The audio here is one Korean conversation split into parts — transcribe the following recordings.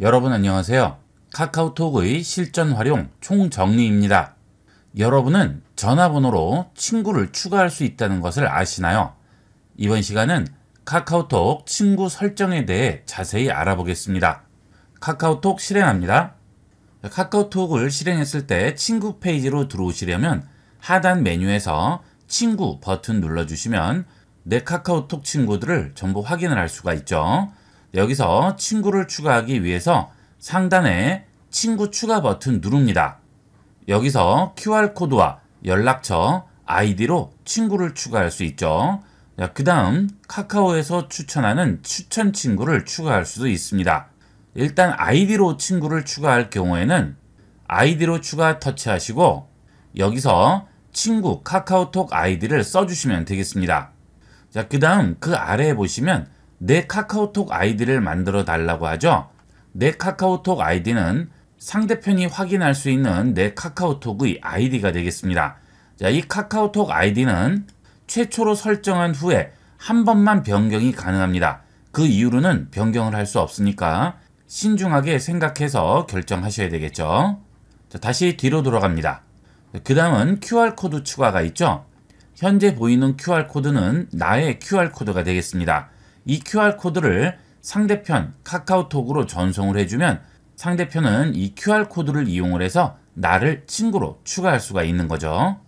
여러분 안녕하세요. 카카오톡의 실전 활용 총정리입니다. 여러분은 전화번호로 친구를 추가할 수 있다는 것을 아시나요? 이번 시간은 카카오톡 친구 설정에 대해 자세히 알아보겠습니다. 카카오톡 실행합니다. 카카오톡을 실행했을 때 친구 페이지로 들어오시려면 하단 메뉴에서 친구 버튼 눌러주시면 내 카카오톡 친구들을 전부 확인을 할 수가 있죠. 여기서 친구를 추가하기 위해서 상단에 친구 추가 버튼 누릅니다. 여기서 QR코드와 연락처, 아이디로 친구를 추가할 수 있죠. 그 다음 카카오에서 추천하는 추천 친구를 추가할 수도 있습니다. 일단 아이디로 친구를 추가할 경우에는 아이디로 추가 터치하시고 여기서 친구 카카오톡 아이디를 써주시면 되겠습니다. 자, 그 다음 그 아래에 보시면 내 카카오톡 아이디를 만들어 달라고 하죠. 내 카카오톡 아이디는 상대편이 확인할 수 있는 내 카카오톡의 아이디가 되겠습니다. 자, 이 카카오톡 아이디는 최초로 설정한 후에 한 번만 변경이 가능합니다. 그 이후로는 변경을 할 수 없으니까 신중하게 생각해서 결정하셔야 되겠죠. 자, 다시 뒤로 돌아갑니다. 그 다음은 QR코드 추가가 있죠. 현재 보이는 QR코드는 나의 QR코드가 되겠습니다. 이 QR코드를 상대편 카카오톡으로 전송을 해주면 상대편은 이 QR코드를 이용을 해서 나를 친구로 추가할 수가 있는 거죠.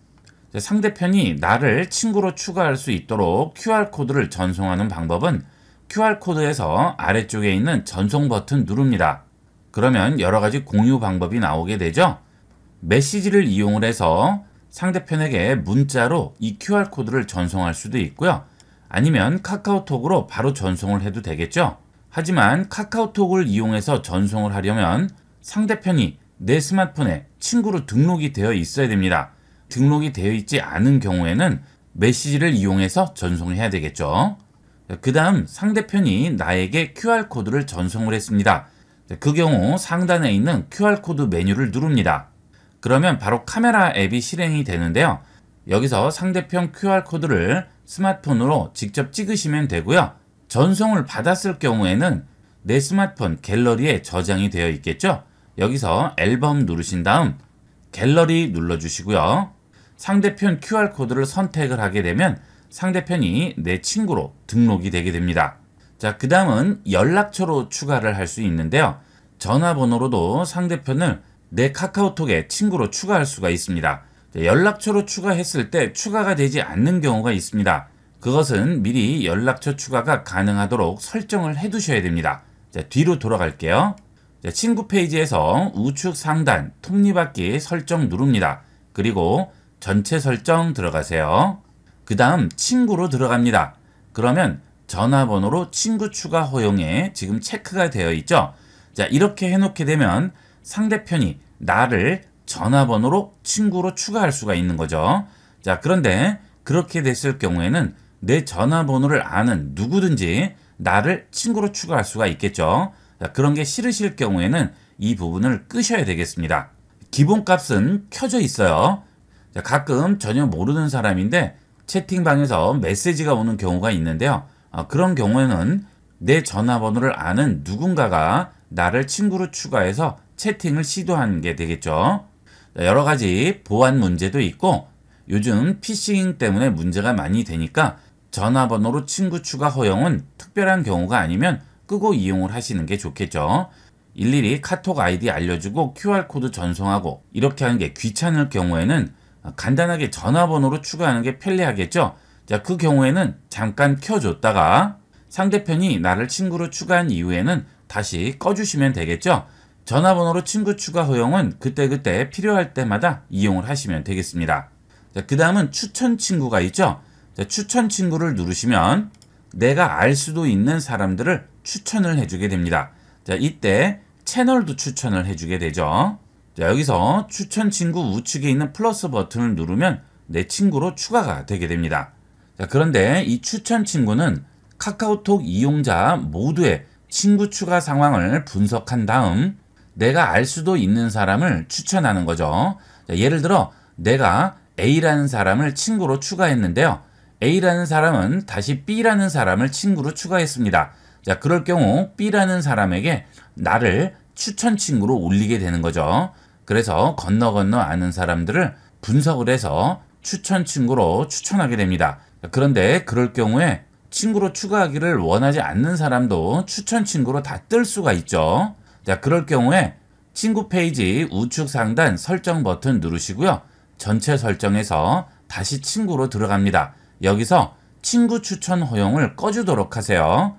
상대편이 나를 친구로 추가할 수 있도록 QR코드를 전송하는 방법은 QR코드에서 아래쪽에 있는 전송 버튼 누릅니다. 그러면 여러 가지 공유 방법이 나오게 되죠. 메시지를 이용을 해서 상대편에게 문자로 이 QR코드를 전송할 수도 있고요. 아니면 카카오톡으로 바로 전송을 해도 되겠죠. 하지만 카카오톡을 이용해서 전송을 하려면 상대편이 내 스마트폰에 친구로 등록이 되어 있어야 됩니다. 등록이 되어 있지 않은 경우에는 메시지를 이용해서 전송을 해야 되겠죠. 그 다음 상대편이 나에게 QR코드를 전송을 했습니다. 그 경우 상단에 있는 QR코드 메뉴를 누릅니다. 그러면 바로 카메라 앱이 실행이 되는데요. 여기서 상대편 QR코드를 스마트폰으로 직접 찍으시면 되고요. 전송을 받았을 경우에는 내 스마트폰 갤러리에 저장이 되어 있겠죠. 여기서 앨범 누르신 다음 갤러리 눌러주시고요. 상대편 QR코드를 선택을 하게 되면 상대편이 내 친구로 등록이 되게 됩니다. 자, 그 다음은 연락처로 추가를 할 수 있는데요. 전화번호로도 상대편을 내 카카오톡에 친구로 추가할 수가 있습니다. 연락처로 추가했을 때 추가가 되지 않는 경우가 있습니다. 그것은 미리 연락처 추가가 가능하도록 설정을 해두셔야 됩니다. 자, 뒤로 돌아갈게요. 자, 친구 페이지에서 우측 상단 톱니바퀴 설정 누릅니다. 그리고 전체 설정 들어가세요. 그 다음 친구로 들어갑니다. 그러면 전화번호로 친구 추가 허용에 지금 체크가 되어 있죠. 자 이렇게 해놓게 되면 상대편이 나를 전화번호로 친구로 추가할 수가 있는 거죠. 자, 그런데 그렇게 됐을 경우에는 내 전화번호를 아는 누구든지 나를 친구로 추가할 수가 있겠죠. 자, 그런 게 싫으실 경우에는 이 부분을 끄셔야 되겠습니다. 기본값은 켜져 있어요. 자, 가끔 전혀 모르는 사람인데 채팅방에서 메시지가 오는 경우가 있는데요. 아, 그런 경우에는 내 전화번호를 아는 누군가가 나를 친구로 추가해서 채팅을 시도한 게 되겠죠. 여러 가지 보안 문제도 있고 요즘 피싱 때문에 문제가 많이 되니까 전화번호로 친구 추가 허용은 특별한 경우가 아니면 끄고 이용을 하시는 게 좋겠죠. 일일이 카톡 아이디 알려주고 QR코드 전송하고 이렇게 하는 게 귀찮을 경우에는 간단하게 전화번호로 추가하는 게 편리하겠죠. 자, 그 경우에는 잠깐 켜줬다가 상대편이 나를 친구로 추가한 이후에는 다시 꺼주시면 되겠죠. 전화번호로 친구 추가 허용은 그때그때 필요할 때마다 이용을 하시면 되겠습니다. 그 다음은 추천 친구가 있죠. 자, 추천 친구를 누르시면 내가 알 수도 있는 사람들을 추천을 해주게 됩니다. 자, 이때 채널도 추천을 해주게 되죠. 자, 여기서 추천 친구 우측에 있는 플러스 버튼을 누르면 내 친구로 추가가 되게 됩니다. 자, 그런데 이 추천 친구는 카카오톡 이용자 모두의 친구 추가 상황을 분석한 다음 내가 알 수도 있는 사람을 추천하는 거죠. 자, 예를 들어 내가 A라는 사람을 친구로 추가했는데요. A라는 사람은 다시 B라는 사람을 친구로 추가했습니다. 자, 그럴 경우 B라는 사람에게 나를 추천 친구로 올리게 되는 거죠. 그래서 건너 건너 아는 사람들을 분석을 해서 추천 친구로 추천하게 됩니다. 그런데 그럴 경우에 친구로 추가하기를 원하지 않는 사람도 추천 친구로 다 뜰 수가 있죠. 자, 그럴 경우에 친구 페이지 우측 상단 설정 버튼 누르시고요. 전체 설정에서 다시 친구로 들어갑니다. 여기서 친구 추천 허용을 꺼주도록 하세요.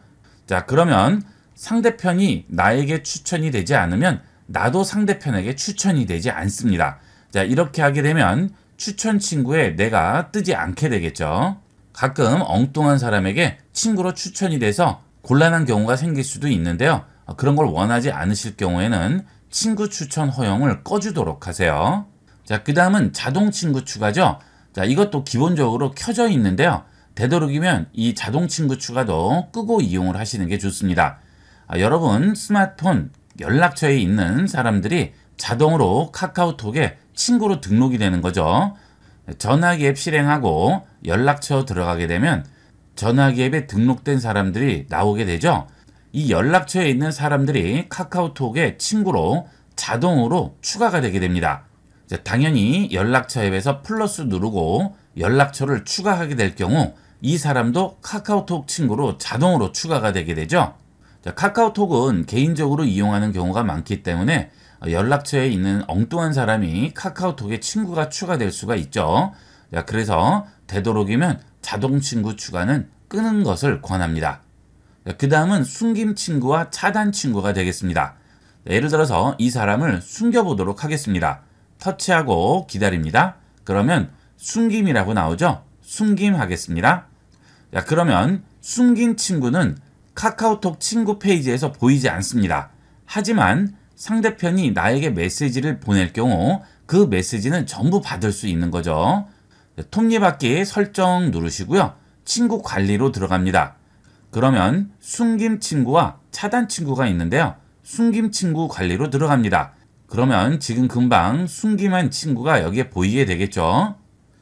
자, 그러면 상대편이 나에게 추천이 되지 않으면 나도 상대편에게 추천이 되지 않습니다. 자, 이렇게 하게 되면 추천 친구에 내가 뜨지 않게 되겠죠. 가끔 엉뚱한 사람에게 친구로 추천이 돼서 곤란한 경우가 생길 수도 있는데요. 어, 그런 걸 원하지 않으실 경우에는 친구 추천 허용을 꺼주도록 하세요. 자, 그 다음은 자동 친구 추가죠. 자, 이것도 기본적으로 켜져 있는데요. 되도록이면 이 자동 친구 추가도 끄고 이용을 하시는 게 좋습니다. 아, 여러분 스마트폰 연락처에 있는 사람들이 자동으로 카카오톡에 친구로 등록이 되는 거죠. 전화기 앱 실행하고 연락처 들어가게 되면 전화기 앱에 등록된 사람들이 나오게 되죠. 이 연락처에 있는 사람들이 카카오톡에 친구로 자동으로 추가가 되게 됩니다. 당연히 연락처 앱에서 플러스 누르고 연락처를 추가하게 될 경우 이 사람도 카카오톡 친구로 자동으로 추가가 되게 되죠. 카카오톡은 개인적으로 이용하는 경우가 많기 때문에 연락처에 있는 엉뚱한 사람이 카카오톡에 친구가 추가될 수가 있죠. 그래서 되도록이면 자동 친구 추가는 끄는 것을 권합니다. 네, 그 다음은 숨김 친구와 차단 친구가 되겠습니다. 네, 예를 들어서 이 사람을 숨겨보도록 하겠습니다. 터치하고 기다립니다. 그러면 숨김이라고 나오죠? 숨김 하겠습니다. 자, 그러면 숨긴 친구는 카카오톡 친구 페이지에서 보이지 않습니다. 하지만 상대편이 나에게 메시지를 보낼 경우 그 메시지는 전부 받을 수 있는 거죠. 네, 톱니바퀴 설정 누르시고요. 친구 관리로 들어갑니다. 그러면 숨김 친구와 차단 친구가 있는데요. 숨김 친구 관리로 들어갑니다. 그러면 지금 금방 숨김한 친구가 여기에 보이게 되겠죠.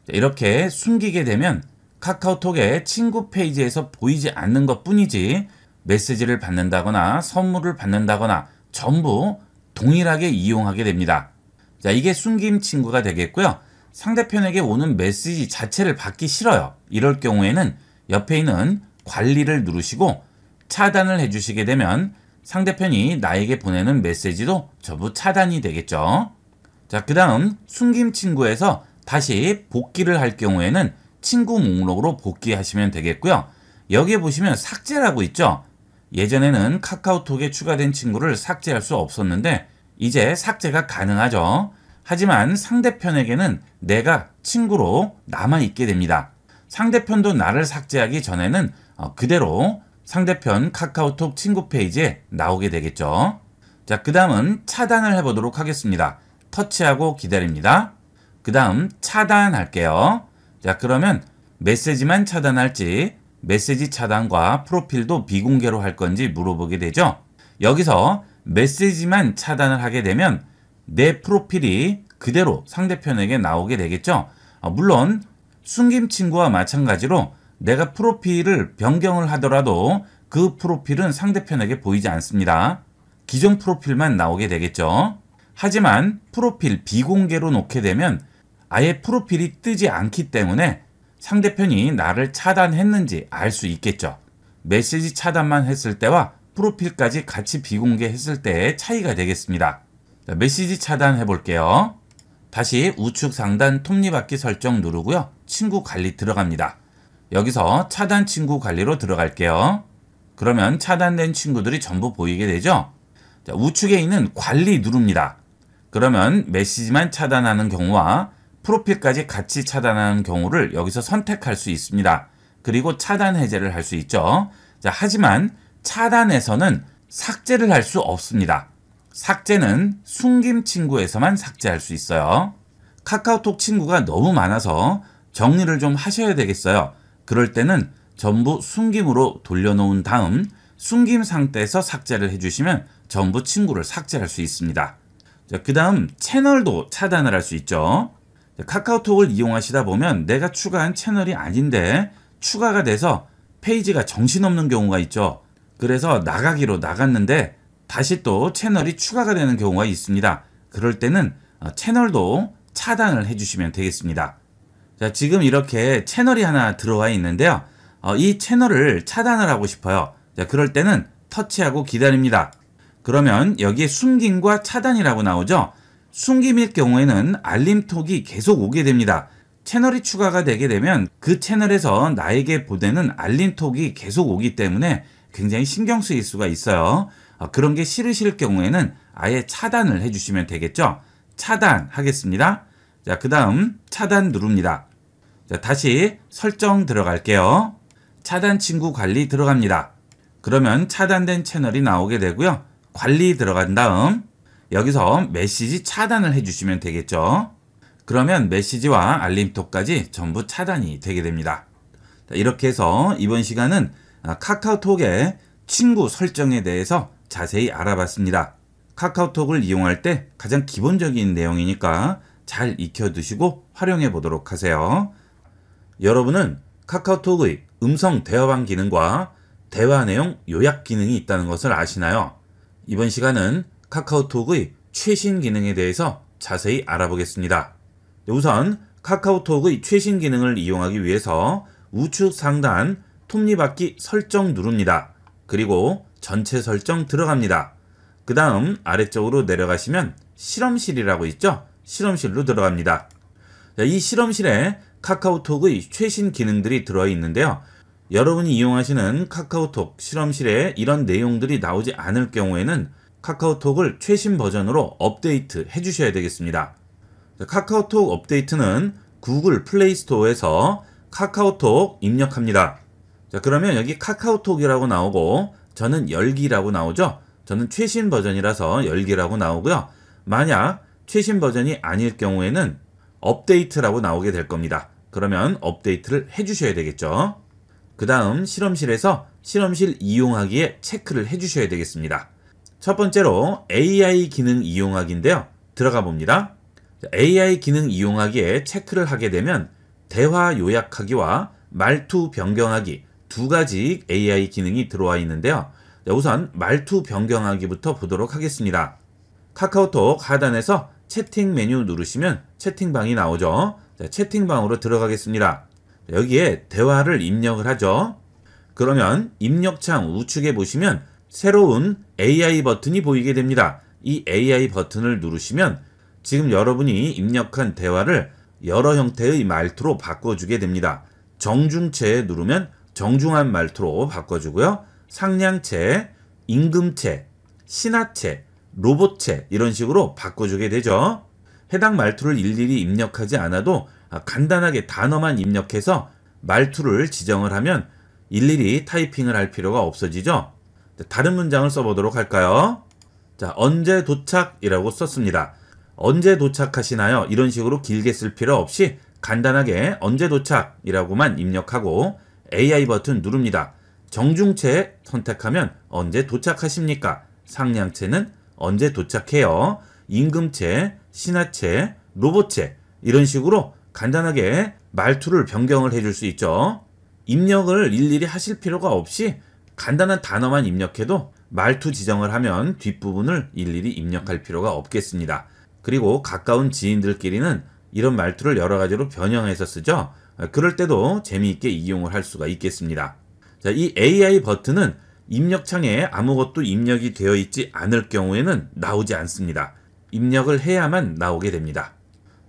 이렇게 숨기게 되면 카카오톡의 친구 페이지에서 보이지 않는 것 뿐이지 메시지를 받는다거나 선물을 받는다거나 전부 동일하게 이용하게 됩니다. 자, 이게 숨김 친구가 되겠고요. 상대편에게 오는 메시지 자체를 받기 싫어요. 이럴 경우에는 옆에 있는 관리를 누르시고 차단을 해주시게 되면 상대편이 나에게 보내는 메시지도 전부 차단이 되겠죠. 자, 그 다음 숨김 친구에서 다시 복귀를 할 경우에는 친구 목록으로 복귀하시면 되겠고요. 여기에 보시면 삭제라고 있죠. 예전에는 카카오톡에 추가된 친구를 삭제할 수 없었는데 이제 삭제가 가능하죠. 하지만 상대편에게는 내가 친구로 남아있게 됩니다. 상대편도 나를 삭제하기 전에는 어, 그대로 상대편 카카오톡 친구 페이지에 나오게 되겠죠. 자, 그 다음은 차단을 해보도록 하겠습니다. 터치하고 기다립니다. 그 다음 차단할게요. 자, 그러면 메시지만 차단할지 메시지 차단과 프로필도 비공개로 할 건지 물어보게 되죠. 여기서 메시지만 차단을 하게 되면 내 프로필이 그대로 상대편에게 나오게 되겠죠. 어, 물론 숨김 친구와 마찬가지로 내가 프로필을 변경을 하더라도 그 프로필은 상대편에게 보이지 않습니다. 기존 프로필만 나오게 되겠죠. 하지만 프로필 비공개로 놓게 되면 아예 프로필이 뜨지 않기 때문에 상대편이 나를 차단했는지 알 수 있겠죠. 메시지 차단만 했을 때와 프로필까지 같이 비공개했을 때의 차이가 되겠습니다. 자, 메시지 차단해 볼게요. 다시 우측 상단 톱니바퀴 설정 누르고요. 친구 관리 들어갑니다. 여기서 차단 친구 관리로 들어갈게요. 그러면 차단된 친구들이 전부 보이게 되죠. 자, 우측에 있는 관리 누릅니다. 그러면 메시지만 차단하는 경우와 프로필까지 같이 차단하는 경우를 여기서 선택할 수 있습니다. 그리고 차단 해제를 할 수 있죠. 자, 하지만 차단에서는 삭제를 할 수 없습니다. 삭제는 숨김 친구에서만 삭제할 수 있어요. 카카오톡 친구가 너무 많아서 정리를 좀 하셔야 되겠어요. 그럴 때는 전부 숨김으로 돌려놓은 다음 숨김 상태에서 삭제를 해주시면 전부 친구를 삭제할 수 있습니다. 그 다음 채널도 차단을 할 수 있죠. 카카오톡을 이용하시다 보면 내가 추가한 채널이 아닌데 추가가 돼서 페이지가 정신없는 경우가 있죠. 그래서 나가기로 나갔는데 다시 또 채널이 추가가 되는 경우가 있습니다. 그럴 때는 어, 채널도 차단을 해주시면 되겠습니다. 자, 지금 이렇게 채널이 하나 들어와 있는데요. 어, 이 채널을 차단을 하고 싶어요. 자, 그럴 때는 터치하고 기다립니다. 그러면 여기에 숨김과 차단이라고 나오죠. 숨김일 경우에는 알림톡이 계속 오게 됩니다. 채널이 추가가 되게 되면 그 채널에서 나에게 보내는 알림톡이 계속 오기 때문에 굉장히 신경 쓰일 수가 있어요. 어, 그런 게 싫으실 경우에는 아예 차단을 해주시면 되겠죠. 차단하겠습니다. 자, 그 다음 차단 누릅니다. 자, 다시 설정 들어갈게요. 차단 친구 관리 들어갑니다. 그러면 차단된 채널이 나오게 되고요. 관리 들어간 다음 여기서 메시지 차단을 해주시면 되겠죠. 그러면 메시지와 알림톡까지 전부 차단이 되게 됩니다. 자, 이렇게 해서 이번 시간은 아, 카카오톡의 친구 설정에 대해서 자세히 알아봤습니다. 카카오톡을 이용할 때 가장 기본적인 내용이니까 잘 익혀두시고 활용해 보도록 하세요. 여러분은 카카오톡의 음성 대화방 기능과 대화 내용 요약 기능이 있다는 것을 아시나요? 이번 시간은 카카오톡의 최신 기능에 대해서 자세히 알아보겠습니다. 우선 카카오톡의 최신 기능을 이용하기 위해서 우측 상단 톱니바퀴 설정 누릅니다. 그리고 전체 설정 들어갑니다. 그 다음 아래쪽으로 내려가시면 실험실이라고 있죠? 실험실로 들어갑니다. 이 실험실에 카카오톡의 최신 기능들이 들어있는데요. 여러분이 이용하시는 카카오톡 실험실에 이런 내용들이 나오지 않을 경우에는 카카오톡을 최신 버전으로 업데이트 해주셔야 되겠습니다. 카카오톡 업데이트는 구글 플레이스토어에서 카카오톡 입력합니다. 자, 그러면 여기 카카오톡이라고 나오고 저는 열기라고 나오죠. 저는 최신 버전이라서 열기라고 나오고요. 만약 최신 버전이 아닐 경우에는 업데이트라고 나오게 될 겁니다. 그러면 업데이트를 해주셔야 되겠죠. 그 다음 실험실에서 실험실 이용하기에 체크를 해주셔야 되겠습니다. 첫 번째로 AI 기능 이용하기인데요. 들어가 봅니다. AI 기능 이용하기에 체크를 하게 되면 대화 요약하기와 말투 변경하기 두 가지 AI 기능이 들어와 있는데요. 우선 말투 변경하기부터 보도록 하겠습니다. 카카오톡 하단에서 채팅 메뉴 누르시면 채팅방이 나오죠. 자, 채팅방으로 들어가겠습니다. 여기에 대화를 입력을 하죠. 그러면 입력창 우측에 보시면 새로운 AI 버튼이 보이게 됩니다. 이 AI 버튼을 누르시면 지금 여러분이 입력한 대화를 여러 형태의 말투로 바꿔주게 됩니다. 정중체 누르면 정중한 말투로 바꿔주고요. 상량체, 임금체, 신하체, 로봇체 이런 식으로 바꿔주게 되죠. 해당 말투를 일일이 입력하지 않아도 아, 간단하게 단어만 입력해서 말투를 지정을 하면 일일이 타이핑을 할 필요가 없어지죠. 다른 문장을 써보도록 할까요? 자, 언제 도착이라고 썼습니다. 언제 도착하시나요? 이런 식으로 길게 쓸 필요 없이 간단하게 언제 도착이라고만 입력하고 AI 버튼 누릅니다. 정중체 선택하면 언제 도착하십니까? 상량체는 언제 도착해요? 임금체, 신하체, 로봇체 이런 식으로 간단하게 말투를 변경을 해줄 수 있죠. 입력을 일일이 하실 필요가 없이 간단한 단어만 입력해도 말투 지정을 하면 뒷부분을 일일이 입력할 필요가 없겠습니다. 그리고 가까운 지인들끼리는 이런 말투를 여러 가지로 변형해서 쓰죠. 그럴 때도 재미있게 이용을 할 수가 있겠습니다. 자, 이 AI 버튼은 입력창에 아무것도 입력이 되어 있지 않을 경우에는 나오지 않습니다. 입력을 해야만 나오게 됩니다.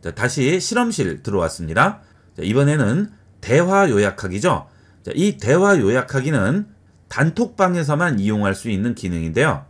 자, 다시 실험실 들어왔습니다. 자, 이번에는 대화 요약하기죠. 자, 이 대화 요약하기는 단톡방에서만 이용할 수 있는 기능인데요.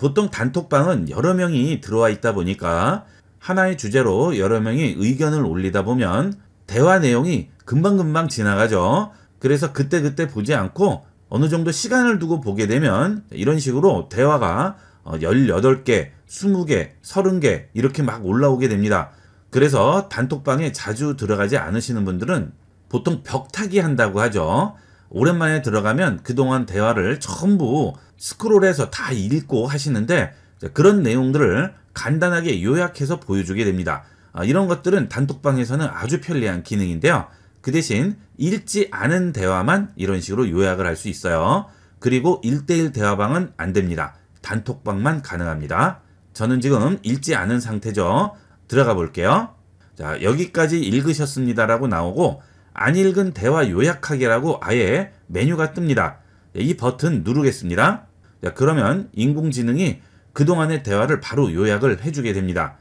보통 단톡방은 여러 명이 들어와 있다 보니까 하나의 주제로 여러 명이 의견을 올리다 보면 대화 내용이 금방금방 지나가죠. 그래서 그때그때 보지 않고 어느 정도 시간을 두고 보게 되면 이런 식으로 대화가 18개, 20개, 30개 이렇게 막 올라오게 됩니다. 그래서 단톡방에 자주 들어가지 않으시는 분들은 보통 벽타기 한다고 하죠. 오랜만에 들어가면 그동안 대화를 전부 스크롤해서 다 읽고 하시는데 그런 내용들을 간단하게 요약해서 보여주게 됩니다. 아, 이런 것들은 단톡방에서는 아주 편리한 기능인데요. 그 대신 읽지 않은 대화만 이런 식으로 요약을 할 수 있어요. 그리고 1대1 대화방은 안 됩니다. 단톡방만 가능합니다. 저는 지금 읽지 않은 상태죠. 들어가 볼게요. 자, 여기까지 읽으셨습니다라고 나오고 안 읽은 대화 요약하기라고 아예 메뉴가 뜹니다. 예, 이 버튼 누르겠습니다. 자, 그러면 인공지능이 그동안의 대화를 바로 요약을 해주게 됩니다.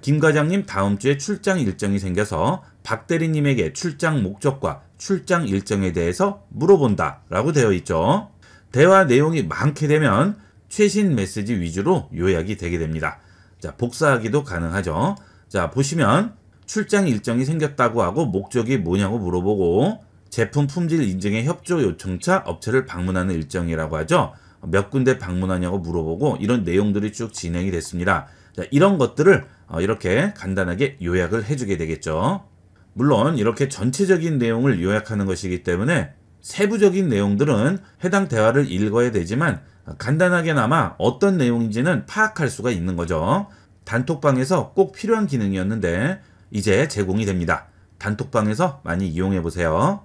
김 과장님 다음 주에 출장 일정이 생겨서 박 대리님에게 출장 목적과 출장 일정에 대해서 물어본다 라고 되어 있죠. 대화 내용이 많게 되면 최신 메시지 위주로 요약이 되게 됩니다. 자, 복사하기도 가능하죠. 자, 보시면 출장 일정이 생겼다고 하고 목적이 뭐냐고 물어보고 제품 품질 인증의 협조 요청차 업체를 방문하는 일정이라고 하죠. 몇 군데 방문하냐고 물어보고 이런 내용들이 쭉 진행이 됐습니다. 자, 이런 것들을 어, 이렇게 간단하게 요약을 해주게 되겠죠. 물론 이렇게 전체적인 내용을 요약하는 것이기 때문에 세부적인 내용들은 해당 대화를 읽어야 되지만 간단하게나마 어떤 내용인지는 파악할 수가 있는 거죠. 단톡방에서 꼭 필요한 기능이었는데 이제 제공이 됩니다. 단톡방에서 많이 이용해 보세요.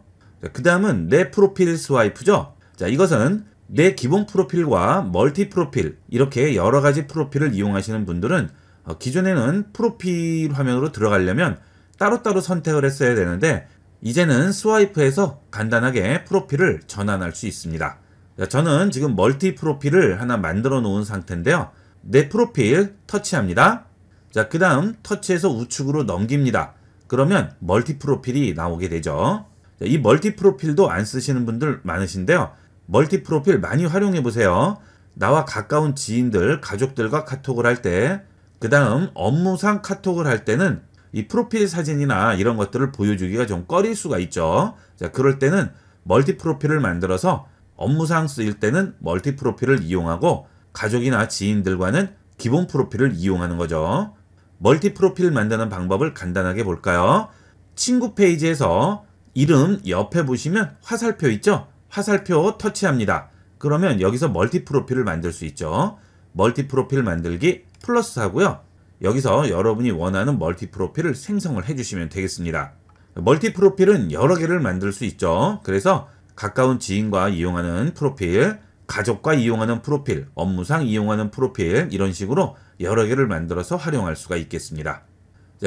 그 다음은 내 프로필 스와이프죠. 자, 이것은 내 기본 프로필과 멀티 프로필 이렇게 여러 가지 프로필을 이용하시는 분들은 어, 기존에는 프로필 화면으로 들어가려면 따로따로 선택을 했어야 되는데 이제는 스와이프에서 간단하게 프로필을 전환할 수 있습니다. 저는 지금 멀티 프로필을 하나 만들어 놓은 상태인데요. 내 프로필 터치합니다. 자, 그 다음 터치해서 우측으로 넘깁니다. 그러면 멀티 프로필이 나오게 되죠. 이 멀티 프로필도 안 쓰시는 분들 많으신데요. 멀티 프로필 많이 활용해 보세요. 나와 가까운 지인들, 가족들과 카톡을 할때 그 다음 업무상 카톡을 할 때는 이 프로필 사진이나 이런 것들을 보여주기가 좀 꺼릴 수가 있죠. 자, 그럴 때는 멀티 프로필을 만들어서 업무상 쓰일 때는 멀티 프로필을 이용하고 가족이나 지인들과는 기본 프로필을 이용하는 거죠. 멀티 프로필 만드는 방법을 간단하게 볼까요? 친구 페이지에서 이름 옆에 보시면 화살표 있죠? 화살표 터치합니다. 그러면 여기서 멀티 프로필을 만들 수 있죠. 멀티 프로필 만들기 플러스 하고요. 여기서 여러분이 원하는 멀티 프로필을 생성을 해주시면 되겠습니다. 멀티 프로필은 여러 개를 만들 수 있죠. 그래서 가까운 지인과 이용하는 프로필, 가족과 이용하는 프로필, 업무상 이용하는 프로필 이런 식으로 여러 개를 만들어서 활용할 수가 있겠습니다.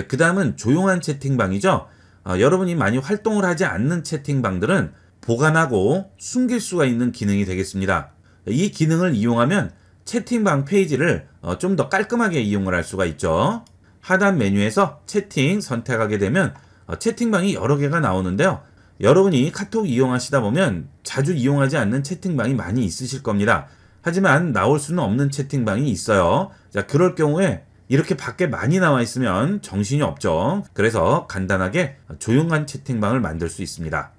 그 다음은 조용한 채팅방이죠. 어, 여러분이 많이 활동을 하지 않는 채팅방들은 보관하고 숨길 수가 있는 기능이 되겠습니다. 이 기능을 이용하면 채팅방 페이지를 어, 좀더 깔끔하게 이용을 할 수가 있죠. 하단 메뉴에서 채팅 선택하게 되면 어, 채팅방이 여러 개가 나오는데요. 여러분이 카톡 이용하시다 보면 자주 이용하지 않는 채팅방이 많이 있으실 겁니다. 하지만 나올 수는 없는 채팅방이 있어요. 자, 그럴 경우에 이렇게 밖에 많이 나와 있으면 정신이 없죠. 그래서 간단하게 조용한 채팅방을 만들 수 있습니다.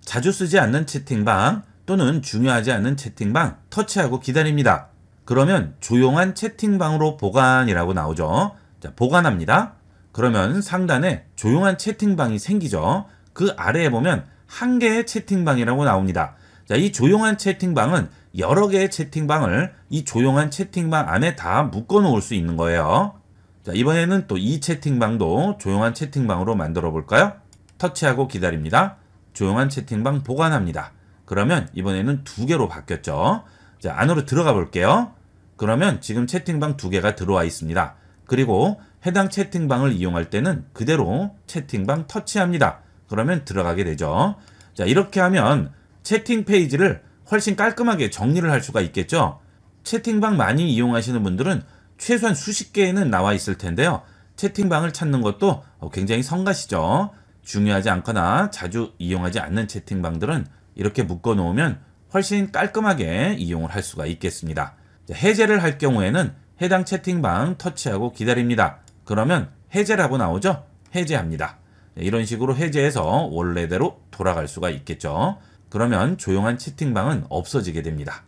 자주 쓰지 않는 채팅방 또는 중요하지 않은 채팅방 터치하고 기다립니다. 그러면 조용한 채팅방으로 보관이라고 나오죠. 자, 보관합니다. 그러면 상단에 조용한 채팅방이 생기죠. 그 아래에 보면 한 개의 채팅방이라고 나옵니다. 자, 이 조용한 채팅방은 여러 개의 채팅방을 이 조용한 채팅방 안에 다 묶어 놓을 수 있는 거예요. 자, 이번에는 또 이 채팅방도 조용한 채팅방으로 만들어 볼까요? 터치하고 기다립니다. 조용한 채팅방 보관합니다. 그러면 이번에는 두 개로 바뀌었죠. 자, 안으로 들어가 볼게요. 그러면 지금 채팅방 두 개가 들어와 있습니다. 그리고 해당 채팅방을 이용할 때는 그대로 채팅방 터치합니다. 그러면 들어가게 되죠. 자, 이렇게 하면 채팅 페이지를 훨씬 깔끔하게 정리를 할 수가 있겠죠. 채팅방 많이 이용하시는 분들은 최소한 수십 개는 나와 있을 텐데요. 채팅방을 찾는 것도 굉장히 성가시죠. 중요하지 않거나 자주 이용하지 않는 채팅방들은 이렇게 묶어 놓으면 훨씬 깔끔하게 이용을 할 수가 있겠습니다. 해제를 할 경우에는 해당 채팅방 터치하고 기다립니다. 그러면 해제라고 나오죠? 해제합니다. 네, 이런 식으로 해제해서 원래대로 돌아갈 수가 있겠죠. 그러면 조용한 채팅방은 없어지게 됩니다.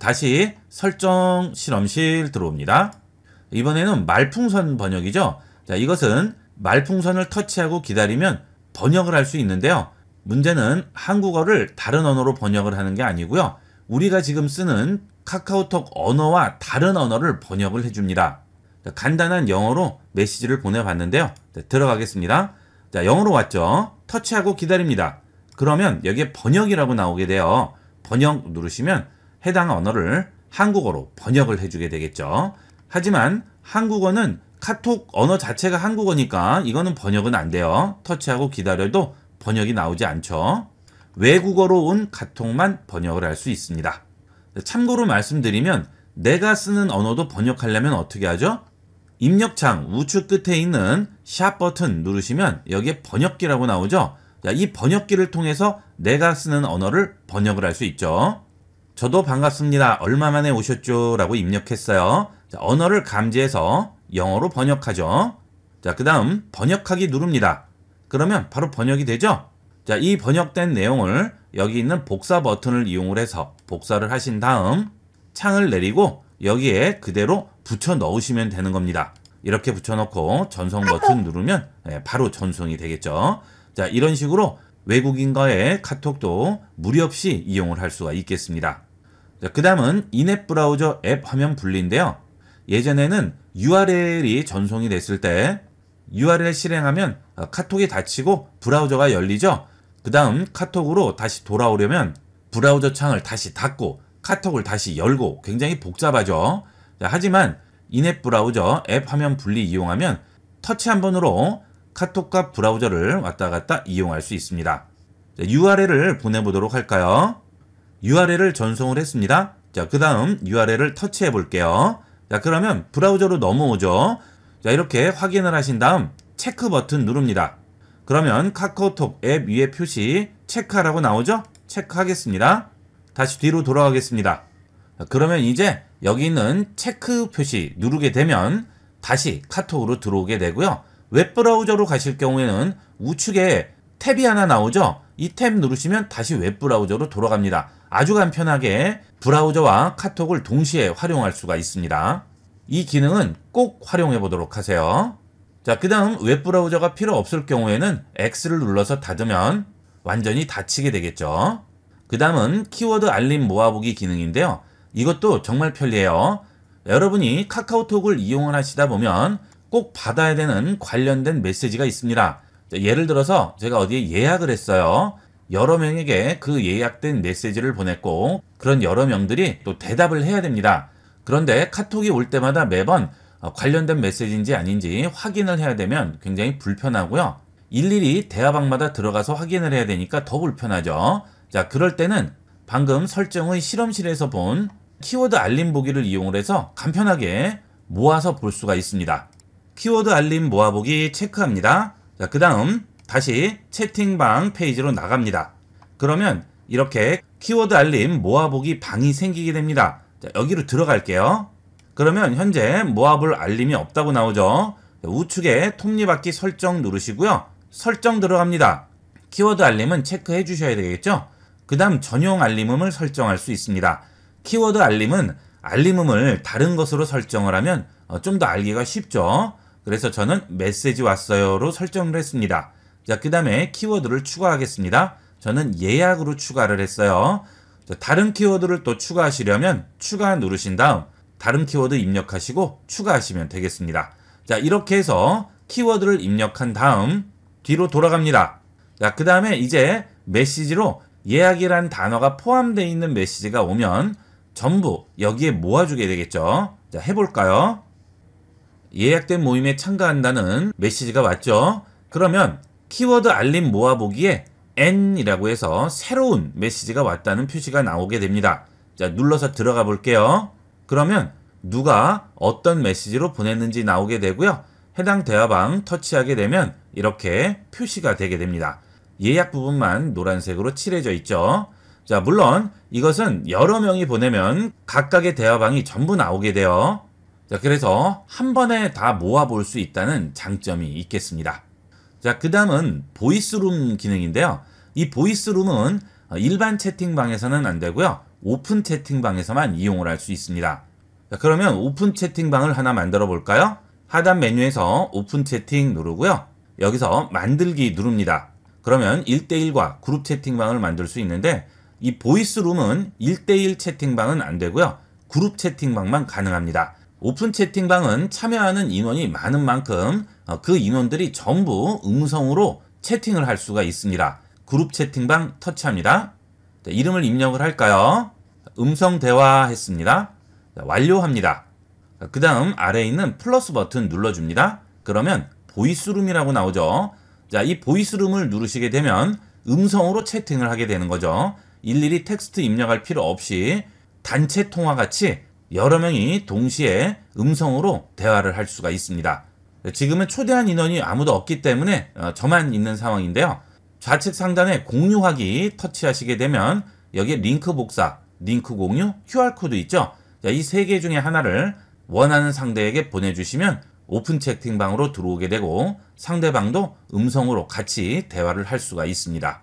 다시 설정 실험실 들어옵니다. 이번에는 말풍선 번역이죠. 이것은 말풍선을 터치하고 기다리면 번역을 할 수 있는데요. 문제는 한국어를 다른 언어로 번역을 하는 게 아니고요. 우리가 지금 쓰는 카카오톡 언어와 다른 언어를 번역을 해줍니다. 간단한 영어로 메시지를 보내봤는데요. 들어가겠습니다. 자, 영어로 왔죠? 터치하고 기다립니다. 그러면 여기에 번역이라고 나오게 돼요. 번역 누르시면 해당 언어를 한국어로 번역을 해주게 되겠죠. 하지만 한국어는 카톡 언어 자체가 한국어니까 이거는 번역은 안 돼요. 터치하고 기다려도 번역이 나오지 않죠. 외국어로 온 가통만 번역을 할 수 있습니다. 참고로 말씀드리면 내가 쓰는 언어도 번역하려면 어떻게 하죠? 입력창 우측 끝에 있는 샵 버튼 누르시면 여기에 번역기라고 나오죠. 이 번역기를 통해서 내가 쓰는 언어를 번역을 할 수 있죠. 저도 반갑습니다. 얼마 만에 오셨죠? 라고 입력했어요. 언어를 감지해서 영어로 번역하죠. 자, 그 다음 번역하기 누릅니다. 그러면 바로 번역이 되죠? 자, 이 번역된 내용을 여기 있는 복사 버튼을 이용을 해서 복사를 하신 다음 창을 내리고 여기에 그대로 붙여 넣으시면 되는 겁니다. 이렇게 붙여놓고 전송 버튼 누르면 예, 바로 전송이 되겠죠. 자 이런 식으로 외국인과의 카톡도 무리 없이 이용을 할 수가 있겠습니다. 그 다음은 인앱 브라우저 앱 화면 분리인데요. 예전에는 URL이 전송이 됐을 때 URL 실행하면 어, 카톡이 닫히고 브라우저가 열리죠. 그 다음 카톡으로 다시 돌아오려면 브라우저 창을 다시 닫고 카톡을 다시 열고 굉장히 복잡하죠. 하지만 인앱 브라우저 앱 화면 분리 이용하면 터치 한 번으로 카톡과 브라우저를 왔다 갔다 이용할 수 있습니다. URL을 보내보도록 할까요? URL을 전송을 했습니다. 자, 그 다음 URL을 터치해 볼게요. 자, 그러면 브라우저로 넘어오죠. 자 이렇게 확인을 하신 다음 체크 버튼 누릅니다. 그러면 카카오톡 앱 위에 표시 체크하라고 나오죠? 체크하겠습니다. 다시 뒤로 돌아가겠습니다. 그러면 이제 여기 있는 체크 표시 누르게 되면 다시 카톡으로 들어오게 되고요. 웹브라우저로 가실 경우에는 우측에 탭이 하나 나오죠? 이 탭 누르시면 다시 웹브라우저로 돌아갑니다. 아주 간편하게 브라우저와 카톡을 동시에 활용할 수가 있습니다. 이 기능은 꼭 활용해 보도록 하세요. 자, 그 다음 웹브라우저가 필요 없을 경우에는 X를 눌러서 닫으면 완전히 닫히게 되겠죠. 그 다음은 키워드 알림 모아보기 기능인데요. 이것도 정말 편리해요. 여러분이 카카오톡을 이용을 하시다 보면 꼭 받아야 되는 관련된 메시지가 있습니다. 예를 들어서 제가 어디에 예약을 했어요. 여러 명에게 그 예약된 메시지를 보냈고 그런 여러 명들이 또 대답을 해야 됩니다. 그런데 카톡이 올 때마다 매번 어, 관련된 메시지인지 아닌지 확인을 해야 되면 굉장히 불편하고요. 일일이 대화방마다 들어가서 확인을 해야 되니까 더 불편하죠. 자, 그럴 때는 방금 설정의 실험실에서 본 키워드 알림 보기를 이용을 해서 간편하게 모아서 볼 수가 있습니다. 키워드 알림 모아보기 체크합니다. 자, 그 다음 다시 채팅방 페이지로 나갑니다. 그러면 이렇게 키워드 알림 모아보기 방이 생기게 됩니다. 자, 여기로 들어갈게요. 그러면 현재 모아볼 알림이 없다고 나오죠. 우측에 톱니바퀴 설정 누르시고요. 설정 들어갑니다. 키워드 알림은 체크해 주셔야 되겠죠? 그 다음 전용 알림음을 설정할 수 있습니다. 키워드 알림은 알림음을 다른 것으로 설정을 하면 어, 좀더 알기가 쉽죠. 그래서 저는 메시지 왔어요로 설정을 했습니다. 자, 그 다음에 키워드를 추가하겠습니다. 저는 예약으로 추가를 했어요. 다른 키워드를 또 추가하시려면 추가 누르신 다음 다른 키워드 입력하시고 추가하시면 되겠습니다. 자 이렇게 해서 키워드를 입력한 다음 뒤로 돌아갑니다. 자 그 다음에 이제 메시지로 예약이란 단어가 포함되어 있는 메시지가 오면 전부 여기에 모아주게 되겠죠. 자 해볼까요? 예약된 모임에 참가한다는 메시지가 왔죠. 그러면 키워드 알림 모아보기에 N이라고 해서 새로운 메시지가 왔다는 표시가 나오게 됩니다. 자, 눌러서 들어가 볼게요. 그러면 누가 어떤 메시지로 보냈는지 나오게 되고요. 해당 대화방 터치하게 되면 이렇게 표시가 되게 됩니다. 예약 부분만 노란색으로 칠해져 있죠. 자, 물론 이것은 여러 명이 보내면 각각의 대화방이 전부 나오게 돼요. 자, 그래서 한 번에 다 모아볼 수 있다는 장점이 있겠습니다. 자, 그 다음은 보이스룸 기능인데요. 이 보이스룸은 일반 채팅방에서는 안 되고요. 오픈 채팅방에서만 이용을 할 수 있습니다. 자, 그러면 오픈 채팅방을 하나 만들어 볼까요? 하단 메뉴에서 오픈 채팅 누르고요. 여기서 만들기 누릅니다. 그러면 1대1과 그룹 채팅방을 만들 수 있는데 이 보이스룸은 1대1 채팅방은 안 되고요. 그룹 채팅방만 가능합니다. 오픈 채팅방은 참여하는 인원이 많은 만큼 어, 그 인원들이 전부 음성으로 채팅을 할 수가 있습니다. 그룹 채팅방 터치합니다. 이름을 입력을 할까요? 음성 대화 했습니다. 완료합니다. 그 다음 아래에 있는 플러스 버튼 눌러줍니다. 그러면 보이스룸이라고 나오죠. 자, 이 보이스룸을 누르시게 되면 음성으로 채팅을 하게 되는 거죠. 일일이 텍스트 입력할 필요 없이 단체 통화 같이 여러 명이 동시에 음성으로 대화를 할 수가 있습니다. 지금은 초대한 인원이 아무도 없기 때문에 어, 저만 있는 상황인데요. 좌측 상단에 공유하기 터치하시게 되면 여기에 링크 복사, 링크 공유, QR코드 있죠? 이 세 개 중에 하나를 원하는 상대에게 보내주시면 오픈 채팅방으로 들어오게 되고 상대방도 음성으로 같이 대화를 할 수가 있습니다.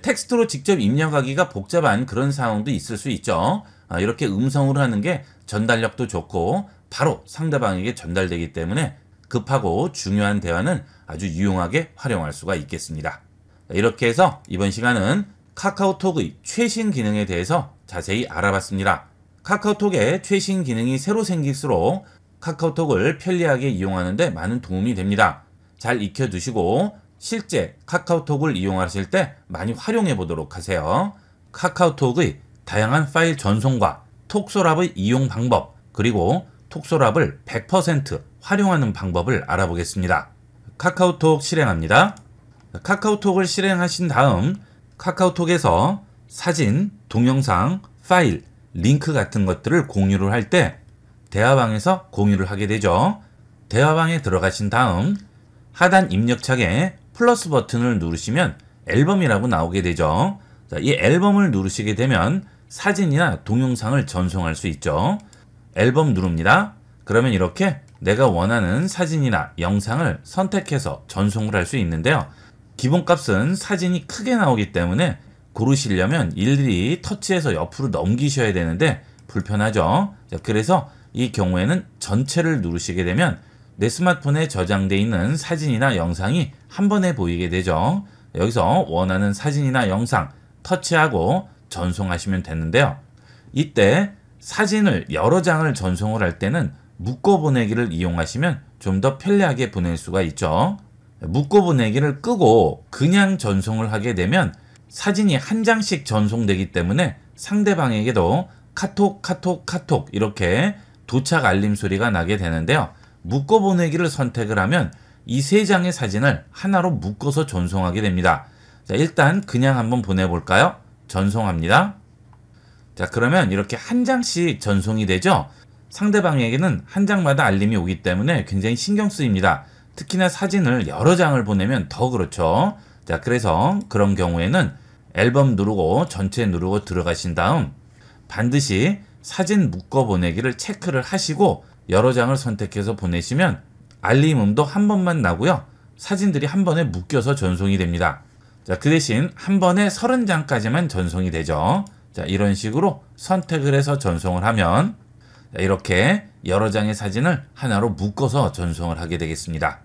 텍스트로 직접 입력하기가 복잡한 그런 상황도 있을 수 있죠. 아, 이렇게 음성으로 하는 게 전달력도 좋고 바로 상대방에게 전달되기 때문에 급하고 중요한 대화는 아주 유용하게 활용할 수가 있겠습니다. 이렇게 해서 이번 시간은 카카오톡의 최신 기능에 대해서 자세히 알아봤습니다. 카카오톡의 최신 기능이 새로 생길수록 카카오톡을 편리하게 이용하는데 많은 도움이 됩니다. 잘 익혀두시고 실제 카카오톡을 이용하실 때 많이 활용해 보도록 하세요. 카카오톡의 다양한 파일 전송과 톡소랍의 이용 방법 그리고 톡소랍을 100% 활용하는 방법을 알아보겠습니다. 카카오톡 실행합니다. 카카오톡을 실행하신 다음 카카오톡에서 사진, 동영상, 파일, 링크 같은 것들을 공유를 할 때 대화방에서 공유를 하게 되죠. 대화방에 들어가신 다음 하단 입력창에 플러스 버튼을 누르시면 앨범이라고 나오게 되죠. 이 앨범을 누르시게 되면 사진이나 동영상을 전송할 수 있죠. 앨범 누릅니다. 그러면 이렇게 내가 원하는 사진이나 영상을 선택해서 전송을 할 수 있는데요. 기본값은 사진이 크게 나오기 때문에 고르시려면 일일이 터치해서 옆으로 넘기셔야 되는데 불편하죠. 그래서 이 경우에는 전체를 누르시게 되면 내 스마트폰에 저장되어 있는 사진이나 영상이 한 번에 보이게 되죠. 여기서 원하는 사진이나 영상 터치하고 전송하시면 되는데요. 이때 사진을 여러 장을 전송을 할 때는 묶어 보내기를 이용하시면 좀 더 편리하게 보낼 수가 있죠. 묶어 보내기를 끄고 그냥 전송을 하게 되면 사진이 한 장씩 전송되기 때문에 상대방에게도 카톡 카톡 카톡 이렇게 도착 알림 소리가 나게 되는데요. 묶어 보내기를 선택을 하면 이 세 장의 사진을 하나로 묶어서 전송하게 됩니다. 자, 일단 그냥 한번 보내볼까요? 전송합니다. 자, 그러면 이렇게 한 장씩 전송이 되죠? 상대방에게는 한 장마다 알림이 오기 때문에 굉장히 신경 쓰입니다. 특히나 사진을 여러 장을 보내면 더 그렇죠. 자, 그래서 그런 경우에는 앨범 누르고 전체 누르고 들어가신 다음 반드시 사진 묶어 보내기를 체크를 하시고 여러 장을 선택해서 보내시면 알림음도 한 번만 나고요. 사진들이 한 번에 묶여서 전송이 됩니다. 자, 그 대신 한 번에 30장까지만 전송이 되죠. 자, 이런 식으로 선택을 해서 전송을 하면 이렇게 여러 장의 사진을 하나로 묶어서 전송을 하게 되겠습니다.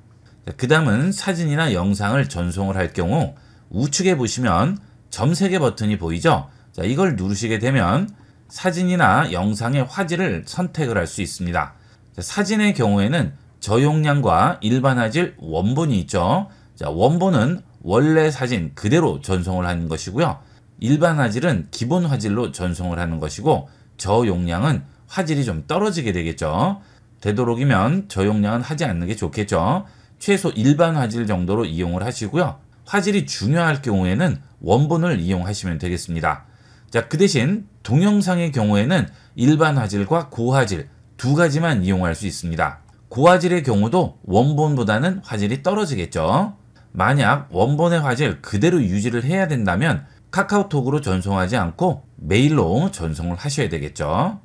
그 다음은 사진이나 영상을 전송을 할 경우 우측에 보시면 점 3개 버튼이 보이죠? 자, 이걸 누르시게 되면 사진이나 영상의 화질을 선택을 할 수 있습니다. 자, 사진의 경우에는 저용량과 일반 화질 원본이 있죠. 자, 원본은 원래 사진 그대로 전송을 하는 것이고요. 일반 화질은 기본 화질로 전송을 하는 것이고 저용량은 화질이 좀 떨어지게 되겠죠. 되도록이면 저용량은 하지 않는 게 좋겠죠. 최소 일반 화질 정도로 이용을 하시고요. 화질이 중요할 경우에는 원본을 이용하시면 되겠습니다. 자, 그 대신 동영상의 경우에는 일반 화질과 고화질 두 가지만 이용할 수 있습니다. 고화질의 경우도 원본보다는 화질이 떨어지겠죠. 만약 원본의 화질 그대로 유지를 해야 된다면 카카오톡으로 전송하지 않고 메일로 전송을 하셔야 되겠죠.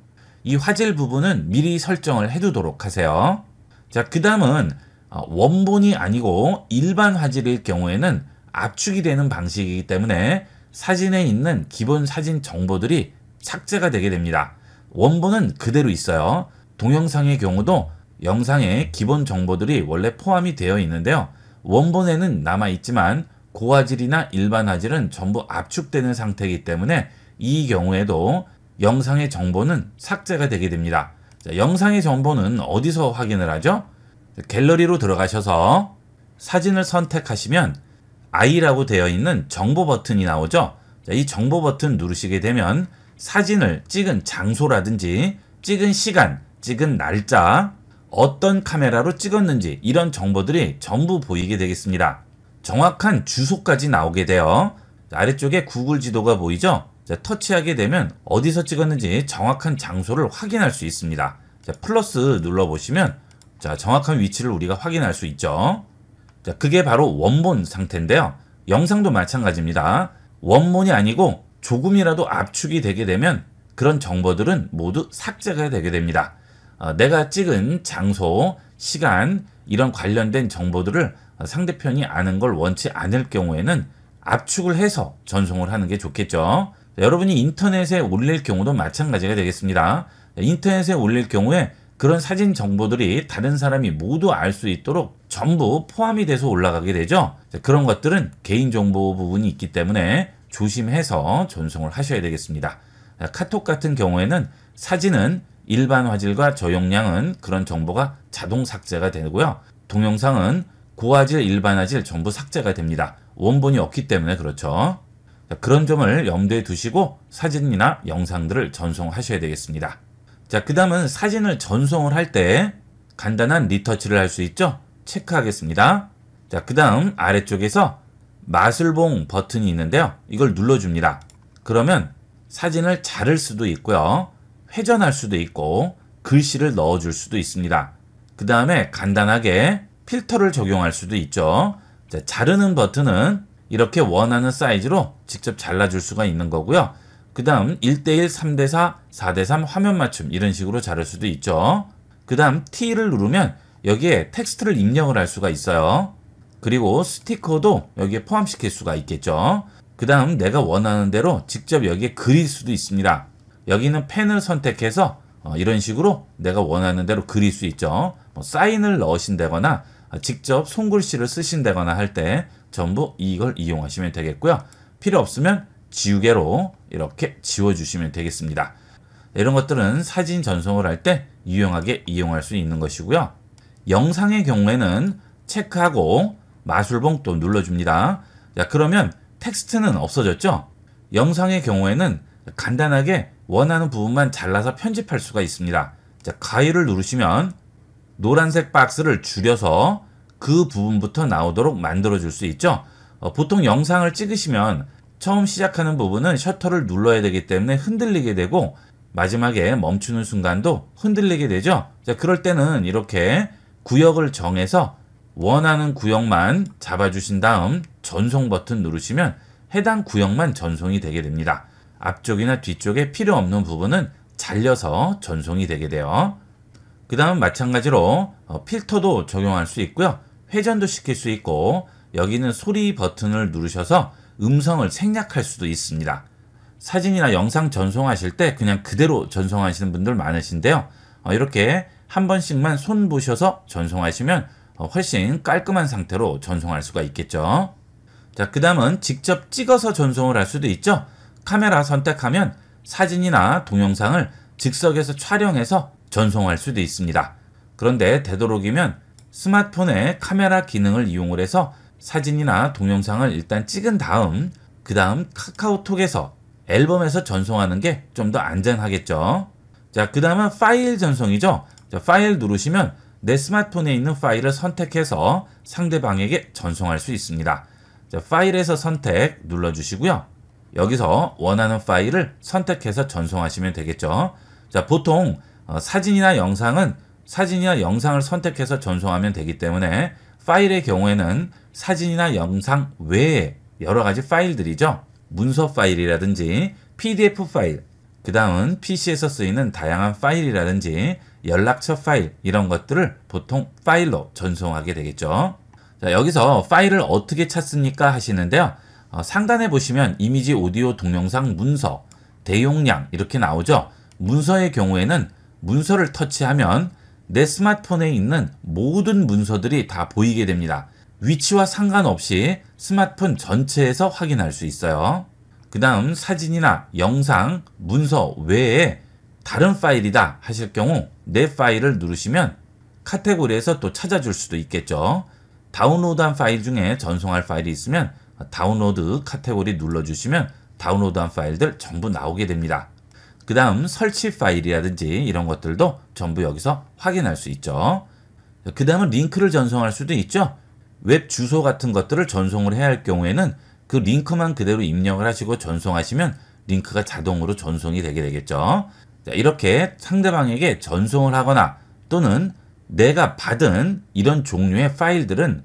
이 화질 부분은 미리 설정을 해두도록 하세요. 자, 그 다음은 어, 원본이 아니고 일반 화질일 경우에는 압축이 되는 방식이기 때문에 사진에 있는 기본 사진 정보들이 삭제가 되게 됩니다. 원본은 그대로 있어요. 동영상의 경우도 영상의 기본 정보들이 원래 포함이 되어 있는데요. 원본에는 남아있지만 고화질이나 일반 화질은 전부 압축되는 상태이기 때문에 이 경우에도 영상의 정보는 삭제가 되게 됩니다. 자, 영상의 정보는 어디서 확인을 하죠? 갤러리로 들어가셔서 사진을 선택하시면 I라고 되어 있는 정보 버튼이 나오죠. 자, 이 정보 버튼 누르시게 되면 사진을 찍은 장소라든지 찍은 시간, 찍은 날짜, 어떤 카메라로 찍었는지 이런 정보들이 전부 보이게 되겠습니다. 정확한 주소까지 나오게 되어 아래쪽에 구글 지도가 보이죠? 자, 터치하게 되면 어디서 찍었는지 정확한 장소를 확인할 수 있습니다. 자, 플러스 눌러보시면 자, 정확한 위치를 우리가 확인할 수 있죠. 자, 그게 바로 원본 상태인데요. 영상도 마찬가지입니다. 원본이 아니고 조금이라도 압축이 되게 되면 그런 정보들은 모두 삭제가 되게 됩니다. 어, 내가 찍은 장소, 시간 이런 관련된 정보들을 상대편이 아는 걸 원치 않을 경우에는 압축을 해서 전송을 하는 게 좋겠죠. 여러분이 인터넷에 올릴 경우도 마찬가지가 되겠습니다. 인터넷에 올릴 경우에 그런 사진 정보들이 다른 사람이 모두 알 수 있도록 전부 포함이 돼서 올라가게 되죠. 그런 것들은 개인정보 부분이 있기 때문에 조심해서 전송을 하셔야 되겠습니다. 카톡 같은 경우에는 사진은 일반 화질과 저용량은 그런 정보가 자동 삭제가 되고요. 동영상은 고화질, 일반 화질 전부 삭제가 됩니다. 원본이 없기 때문에 그렇죠. 그런 점을 염두에 두시고 사진이나 영상들을 전송하셔야 되겠습니다. 자, 그 다음은 사진을 전송을 할 때 간단한 리터치를 할 수 있죠? 체크하겠습니다. 자, 그 다음 아래쪽에서 마술봉 버튼이 있는데요. 이걸 눌러줍니다. 그러면 사진을 자를 수도 있고요. 회전할 수도 있고 글씨를 넣어줄 수도 있습니다. 그 다음에 간단하게 필터를 적용할 수도 있죠. 자, 자르는 버튼은 이렇게 원하는 사이즈로 직접 잘라줄 수가 있는 거고요. 그 다음 1대1, 3대4, 4대3 화면 맞춤 이런 식으로 자를 수도 있죠. 그 다음 T를 누르면 여기에 텍스트를 입력을 할 수가 있어요. 그리고 스티커도 여기에 포함시킬 수가 있겠죠. 그 다음 내가 원하는 대로 직접 여기에 그릴 수도 있습니다. 여기는 펜을 선택해서 어, 이런 식으로 내가 원하는 대로 그릴 수 있죠. 뭐 사인을 넣으신다거나 아, 직접 손글씨를 쓰신다거나 할 때 전부 이걸 이용하시면 되겠고요. 필요 없으면 지우개로 이렇게 지워주시면 되겠습니다. 이런 것들은 사진 전송을 할 때 유용하게 이용할 수 있는 것이고요. 영상의 경우에는 체크하고 마술봉 또 눌러줍니다. 자 그러면 텍스트는 없어졌죠? 영상의 경우에는 간단하게 원하는 부분만 잘라서 편집할 수가 있습니다. 자, 가위를 누르시면 노란색 박스를 줄여서 그 부분부터 나오도록 만들어 줄 수 있죠. 어, 보통 영상을 찍으시면 처음 시작하는 부분은 셔터를 눌러야 되기 때문에 흔들리게 되고 마지막에 멈추는 순간도 흔들리게 되죠. 자, 그럴 때는 이렇게 구역을 정해서 원하는 구역만 잡아주신 다음 전송 버튼 누르시면 해당 구역만 전송이 되게 됩니다. 앞쪽이나 뒤쪽에 필요 없는 부분은 잘려서 전송이 되게 돼요. 그 다음 마찬가지로 어, 필터도 적용할 수 있고요. 회전도 시킬 수 있고 여기는 소리 버튼을 누르셔서 음성을 생략할 수도 있습니다. 사진이나 영상 전송하실 때 그냥 그대로 전송하시는 분들 많으신데요. 어, 이렇게 한 번씩만 손 보셔서 전송하시면 어, 훨씬 깔끔한 상태로 전송할 수가 있겠죠. 자, 그 다음은 직접 찍어서 전송을 할 수도 있죠. 카메라 선택하면 사진이나 동영상을 즉석에서 촬영해서 전송할 수도 있습니다. 그런데 되도록이면 스마트폰의 카메라 기능을 이용을 해서 사진이나 동영상을 일단 찍은 다음 그 다음 카카오톡에서 앨범에서 전송하는 게 좀 더 안전하겠죠. 자, 그 다음은 파일 전송이죠. 자, 파일 누르시면 내 스마트폰에 있는 파일을 선택해서 상대방에게 전송할 수 있습니다. 자, 파일에서 선택 눌러주시고요. 여기서 원하는 파일을 선택해서 전송하시면 되겠죠. 자, 보통 어, 사진이나 영상은 사진이나 영상을 선택해서 전송하면 되기 때문에 파일의 경우에는 사진이나 영상 외에 여러 가지 파일들이죠. 문서 파일이라든지 PDF 파일, 그 다음은 PC에서 쓰이는 다양한 파일이라든지 연락처 파일 이런 것들을 보통 파일로 전송하게 되겠죠. 자, 여기서 파일을 어떻게 찾습니까 하시는데요. 어, 상단에 보시면 이미지, 오디오, 동영상, 문서, 대용량 이렇게 나오죠. 문서의 경우에는 문서를 터치하면 내 스마트폰에 있는 모든 문서들이 다 보이게 됩니다. 위치와 상관없이 스마트폰 전체에서 확인할 수 있어요. 그 다음 사진이나 영상, 문서 외에 다른 파일이다 하실 경우 내 파일을 누르시면 카테고리에서 또 찾아줄 수도 있겠죠. 다운로드한 파일 중에 전송할 파일이 있으면 다운로드 카테고리 눌러주시면 다운로드한 파일들 전부 나오게 됩니다. 그 다음 설치 파일이라든지 이런 것들도 전부 여기서 확인할 수 있죠. 그 다음은 링크를 전송할 수도 있죠. 웹 주소 같은 것들을 전송을 해야 할 경우에는 그 링크만 그대로 입력을 하시고 전송하시면 링크가 자동으로 전송이 되게 되겠죠. 이렇게 상대방에게 전송을 하거나 또는 내가 받은 이런 종류의 파일들은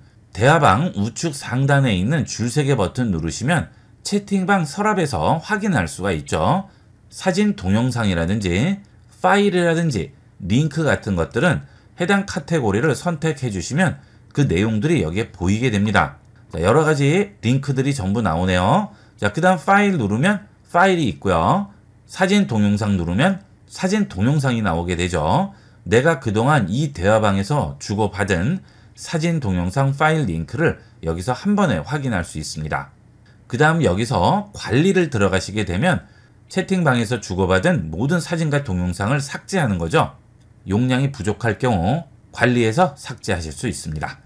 대화방 우측 상단에 있는 줄 세 개 버튼 누르시면 채팅방 서랍에서 확인할 수가 있죠. 사진 동영상이라든지 파일이라든지 링크 같은 것들은 해당 카테고리를 선택해 주시면 그 내용들이 여기에 보이게 됩니다. 자, 여러 가지 링크들이 전부 나오네요. 자, 그 다음 파일 누르면 파일이 있고요. 사진 동영상 누르면 사진 동영상이 나오게 되죠. 내가 그동안 이 대화방에서 주고받은 사진 동영상 파일 링크를 여기서 한 번에 확인할 수 있습니다. 그 다음 여기서 관리를 들어가시게 되면 채팅방에서 주고받은 모든 사진과 동영상을 삭제하는 거죠. 용량이 부족할 경우 관리해서 삭제하실 수 있습니다.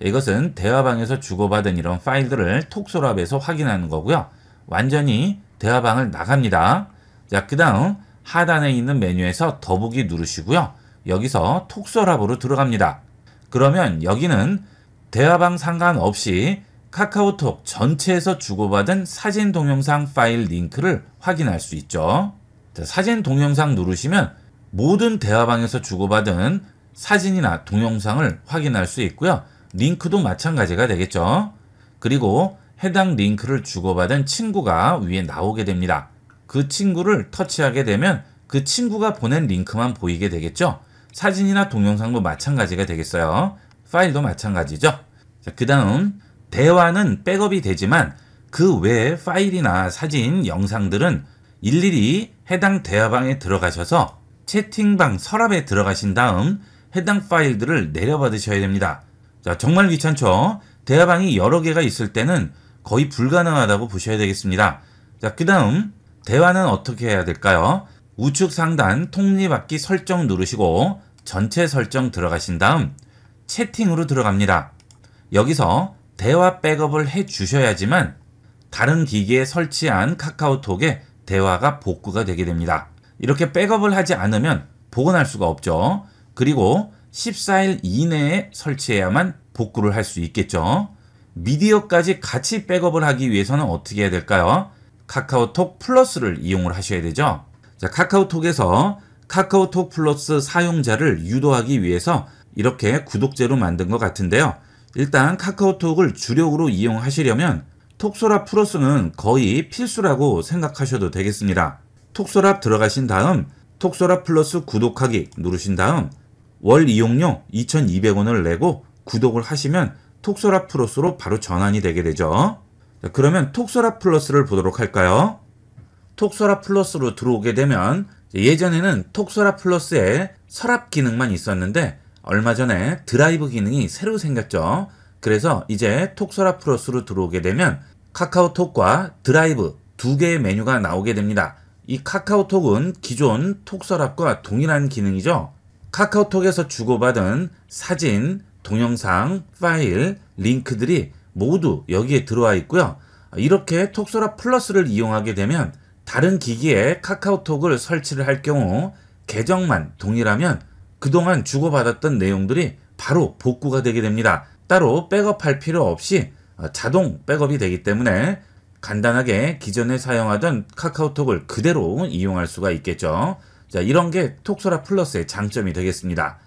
이것은 대화방에서 주고받은 이런 파일들을 톡소랍에서 확인하는 거고요. 완전히 대화방을 나갑니다. 자, 그 다음 하단에 있는 메뉴에서 더보기 누르시고요. 여기서 톡소랍으로 들어갑니다. 그러면 여기는 대화방 상관없이 카카오톡 전체에서 주고받은 사진 동영상 파일 링크를 확인할 수 있죠. 자, 사진 동영상 누르시면 모든 대화방에서 주고받은 사진이나 동영상을 확인할 수 있고요. 링크도 마찬가지가 되겠죠. 그리고 해당 링크를 주고받은 친구가 위에 나오게 됩니다. 그 친구를 터치하게 되면 그 친구가 보낸 링크만 보이게 되겠죠. 사진이나 동영상도 마찬가지가 되겠어요. 파일도 마찬가지죠. 그 다음 대화는 백업이 되지만 그외에 파일이나 사진, 영상들은 일일이 해당 대화방에 들어가셔서 채팅방 서랍에 들어가신 다음 해당 파일들을 내려받으셔야 됩니다. 자, 정말 귀찮죠? 대화방이 여러 개가 있을 때는 거의 불가능하다고 보셔야 되겠습니다. 자, 그 다음 대화는 어떻게 해야 될까요? 우측 상단 톱니바퀴 설정 누르시고 전체 설정 들어가신 다음 채팅으로 들어갑니다. 여기서 대화 백업을 해 주셔야지만 다른 기기에 설치한 카카오톡에 대화가 복구가 되게 됩니다. 이렇게 백업을 하지 않으면 복원할 수가 없죠. 그리고 14일 이내에 설치해야만 복구를 할 수 있겠죠. 미디어까지 같이 백업을 하기 위해서는 어떻게 해야 될까요? 카카오톡 플러스를 이용을 하셔야 되죠. 자, 카카오톡에서 카카오톡 플러스 사용자를 유도하기 위해서 이렇게 구독제로 만든 것 같은데요. 일단 카카오톡을 주력으로 이용하시려면 톡소랍 플러스는 거의 필수라고 생각하셔도 되겠습니다. 톡소랍 들어가신 다음 톡소랍 플러스 구독하기 누르신 다음 월 이용료 2,200원을 내고 구독을 하시면 톡소랍 플러스로 바로 전환이 되게 되죠. 자, 그러면 톡소랍 플러스를 보도록 할까요? 톡소랍 플러스로 들어오게 되면 예전에는 톡소랍 플러스에 서랍 기능만 있었는데 얼마 전에 드라이브 기능이 새로 생겼죠. 그래서 이제 톡소라 플러스로 들어오게 되면 카카오톡과 드라이브 두 개의 메뉴가 나오게 됩니다. 이 카카오톡은 기존 톡서랍과 동일한 기능이죠. 카카오톡에서 주고받은 사진, 동영상, 파일, 링크들이 모두 여기에 들어와 있고요. 이렇게 톡서랍 플러스를 이용하게 되면 다른 기기에 카카오톡을 설치를 할 경우 계정만 동일하면 그동안 주고받았던 내용들이 바로 복구가 되게 됩니다. 따로 백업할 필요 없이 어, 자동 백업이 되기 때문에 간단하게 기존에 사용하던 카카오톡을 그대로 이용할 수가 있겠죠. 자, 이런 게 톡소라 플러스의 장점이 되겠습니다.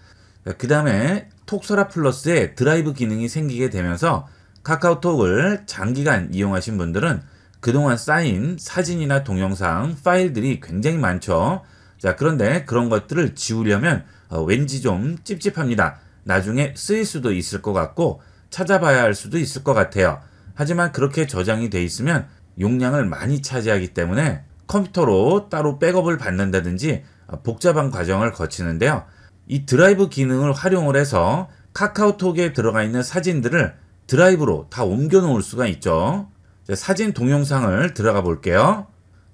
그 다음에 톡소라 플러스의 드라이브 기능이 생기게 되면서 카카오톡을 장기간 이용하신 분들은 그동안 쌓인 사진이나 동영상, 파일들이 굉장히 많죠. 자, 그런데 그런 것들을 지우려면 어, 왠지 좀 찝찝합니다. 나중에 쓰일 수도 있을 것 같고 찾아봐야 할 수도 있을 것 같아요. 하지만 그렇게 저장이 돼 있으면 용량을 많이 차지하기 때문에 컴퓨터로 따로 백업을 받는다든지 어, 복잡한 과정을 거치는데요. 이 드라이브 기능을 활용을 해서 카카오톡에 들어가 있는 사진들을 드라이브로 다 옮겨 놓을 수가 있죠. 자, 사진 동영상을 들어가 볼게요.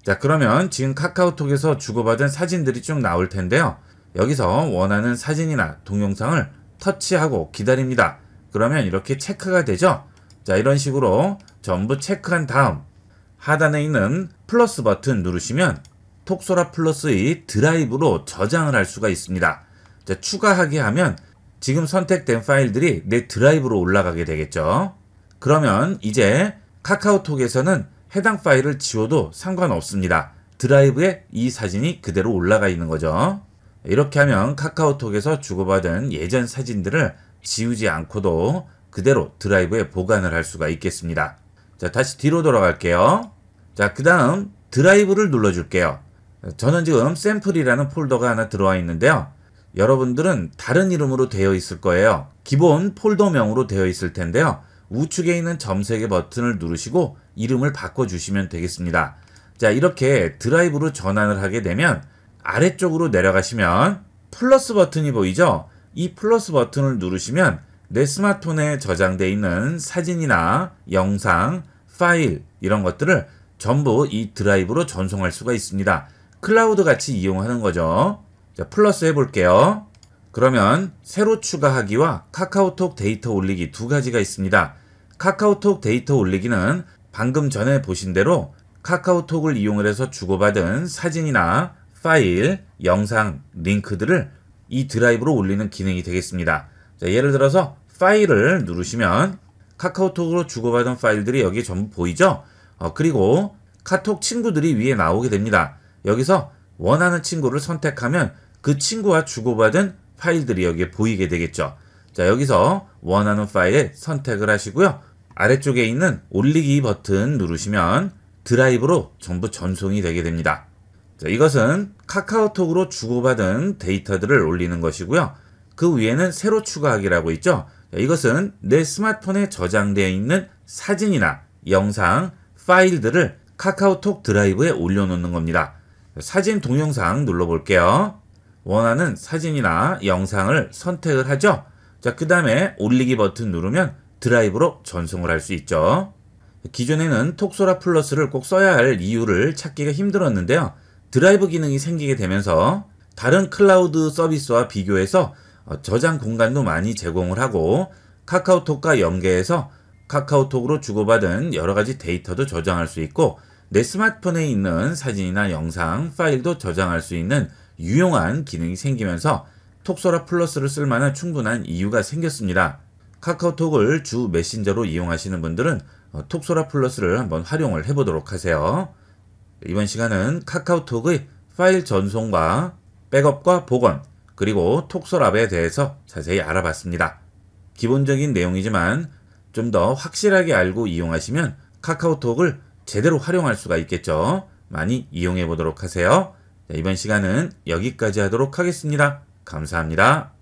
자, 그러면 지금 카카오톡에서 주고받은 사진들이 쭉 나올 텐데요. 여기서 원하는 사진이나 동영상을 터치하고 기다립니다. 그러면 이렇게 체크가 되죠. 자 이런 식으로 전부 체크한 다음 하단에 있는 플러스 버튼 누르시면 톡소라 플러스의 드라이브로 저장을 할 수가 있습니다. 자, 추가하게 하면 지금 선택된 파일들이 내 드라이브로 올라가게 되겠죠. 그러면 이제 카카오톡에서는 해당 파일을 지워도 상관없습니다. 드라이브에 이 사진이 그대로 올라가 있는 거죠. 이렇게 하면 카카오톡에서 주고받은 예전 사진들을 지우지 않고도 그대로 드라이브에 보관을 할 수가 있겠습니다. 자, 다시 뒤로 돌아갈게요. 자, 그 다음 드라이브를 눌러줄게요. 저는 지금 샘플이라는 폴더가 하나 들어와 있는데요. 여러분들은 다른 이름으로 되어 있을 거예요. 기본 폴더명으로 되어 있을 텐데요. 우측에 있는 점색의 버튼을 누르시고 이름을 바꿔주시면 되겠습니다. 자, 이렇게 드라이브로 전환을 하게 되면 아래쪽으로 내려가시면 플러스 버튼이 보이죠? 이 플러스 버튼을 누르시면 내 스마트폰에 저장되어 있는 사진이나 영상, 파일 이런 것들을 전부 이 드라이브로 전송할 수가 있습니다. 클라우드 같이 이용하는 거죠. 자, 플러스 해볼게요. 그러면 새로 추가하기와 카카오톡 데이터 올리기 두 가지가 있습니다. 카카오톡 데이터 올리기는 방금 전에 보신 대로 카카오톡을 이용을 해서 주고받은 사진이나 파일, 영상, 링크들을 이 드라이브로 올리는 기능이 되겠습니다. 자, 예를 들어서 파일을 누르시면 카카오톡으로 주고받은 파일들이 여기 전부 보이죠? 어, 그리고 카톡 친구들이 위에 나오게 됩니다. 여기서 원하는 친구를 선택하면 그 친구와 주고받은 파일들이 여기에 보이게 되겠죠. 자, 여기서 원하는 파일 선택을 하시고요. 아래쪽에 있는 올리기 버튼 누르시면 드라이브로 전부 전송이 되게 됩니다. 자, 이것은 카카오톡으로 주고받은 데이터들을 올리는 것이고요. 그 위에는 새로 추가하기라고 있죠. 자, 이것은 내 스마트폰에 저장되어 있는 사진이나 영상, 파일들을 카카오톡 드라이브에 올려놓는 겁니다. 사진 동영상 눌러볼게요. 원하는 사진이나 영상을 선택을 하죠. 자, 그 다음에 올리기 버튼 누르면 드라이브로 전송을 할 수 있죠. 기존에는 톡소라 플러스를 꼭 써야 할 이유를 찾기가 힘들었는데요. 드라이브 기능이 생기게 되면서 다른 클라우드 서비스와 비교해서 어, 저장 공간도 많이 제공을 하고 카카오톡과 연계해서 카카오톡으로 주고받은 여러가지 데이터도 저장할 수 있고 내 스마트폰에 있는 사진이나 영상, 파일도 저장할 수 있는 유용한 기능이 생기면서 톡소라 플러스를 쓸만한 충분한 이유가 생겼습니다. 카카오톡을 주 메신저로 이용하시는 분들은 어, 톡소라 플러스를 한번 활용을 해보도록 하세요. 이번 시간은 카카오톡의 파일 전송과 백업과 복원, 그리고 톡설 앱에 대해서 자세히 알아봤습니다. 기본적인 내용이지만 좀 더 확실하게 알고 이용하시면 카카오톡을 제대로 활용할 수가 있겠죠. 많이 이용해 보도록 하세요. 네, 이번 시간은 여기까지 하도록 하겠습니다. 감사합니다.